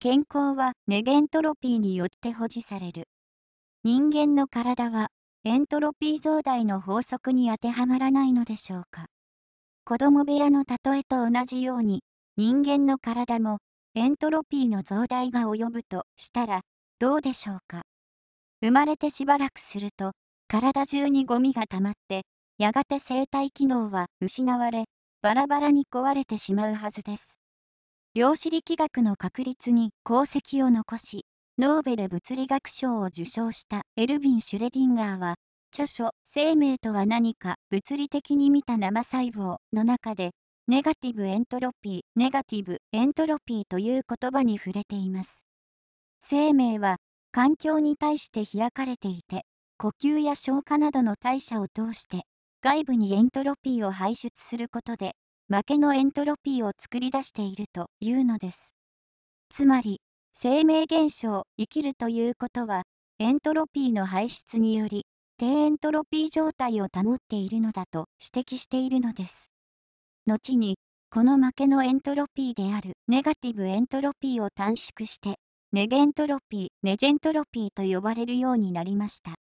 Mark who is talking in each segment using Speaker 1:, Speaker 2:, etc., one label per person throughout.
Speaker 1: 健康はネゲントロピーによって保持される。人間の体はエントロピー増大の法則に当てはまらないのでしょうか。子供部屋の例えと同じように、人間の体もエントロピーの増大が及ぶとしたらどうでしょうか。生まれてしばらくすると、体中にゴミが溜まって、やがて生体機能は失われ、バラバラに壊れてしまうはずです。量子力学の確立に功績を残し、ノーベル物理学賞を受賞したエルヴィン・シュレディンガーは、著書「生命とは何か物理的に見た生細胞」の中で、ネガティブエントロピー、ネガティブエントロピーという言葉に触れています。生命は環境に対して開かれていて、呼吸や消化などの代謝を通して、外部にエントロピーを排出することで負けのエントロピーを作り出しているというのです。つまり、生命現象、生きるということは、エントロピーの排出により、低エントロピー状態を保っているのだと指摘しているのです。後に、この負けのエントロピーであるネガティブエントロピーを短縮して、ネゲントロピー、ネジェントロピーと呼ばれるようになりました。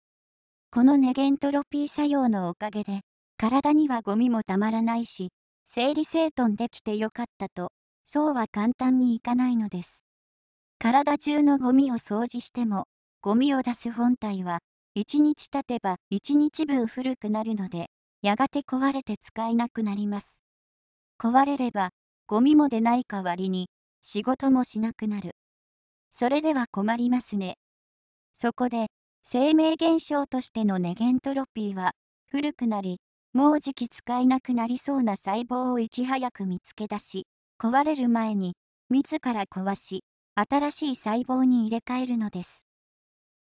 Speaker 1: このネゲントロピー作用のおかげで、体にはゴミもたまらないし、整理整頓できてよかったと、そうは簡単にいかないのです。体中のゴミを掃除しても、ゴミを出す本体は、1日経てば1日分古くなるので、やがて壊れて使えなくなります。壊れれば、ゴミも出ない代わりに、仕事もしなくなる。それでは困りますね。そこで、生命現象としてのネゲントロピーは、古くなり、もうじき使えなくなりそうな細胞をいち早く見つけ出し、壊れる前に、自ら壊し、新しい細胞に入れ替えるのです。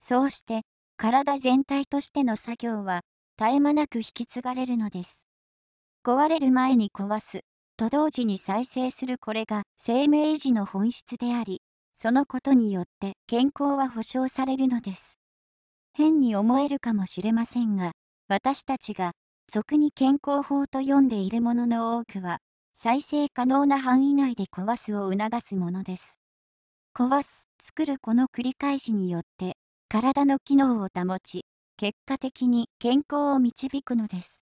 Speaker 1: そうして、体全体としての作業は、絶え間なく引き継がれるのです。壊れる前に壊す、と同時に再生するこれが生命維持の本質であり、そのことによって健康は保障されるのです。変に思えるかもしれませんが、私たちが俗に健康法と呼んでいるものの多くは、再生可能な範囲内で壊すを促すものです。壊す、作るこの繰り返しによって、体の機能を保ち、結果的に健康を導くのです。